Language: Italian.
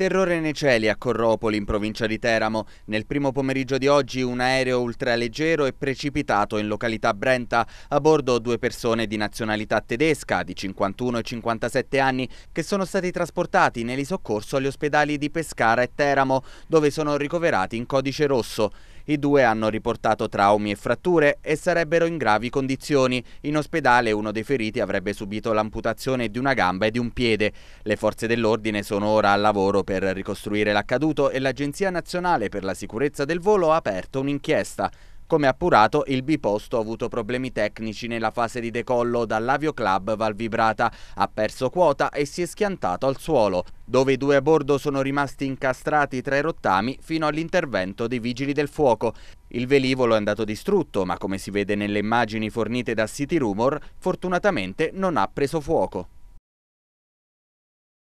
Terrore nei cieli a Corropoli, in provincia di Teramo. Nel primo pomeriggio di oggi un aereo ultraleggero è precipitato in località Brenta, a bordo due persone di nazionalità tedesca, di 51 e 57 anni, che sono stati trasportati in agli ospedali di Pescara e Teramo, dove sono ricoverati in codice rosso. I due hanno riportato traumi e fratture e sarebbero in gravi condizioni. In ospedale uno dei feriti avrebbe subito l'amputazione di una gamba e di un piede. Le forze dell'ordine sono ora al lavoro per ricostruire l'accaduto e l'Agenzia Nazionale per la Sicurezza del Volo ha aperto un'inchiesta. Come appurato, il biposto ha avuto problemi tecnici nella fase di decollo dall'Avio Club Valvibrata, ha perso quota e si è schiantato al suolo, dove i due a bordo sono rimasti incastrati tra i rottami fino all'intervento dei vigili del fuoco. Il velivolo è andato distrutto, ma come si vede nelle immagini fornite da City Rumor, fortunatamente non ha preso fuoco.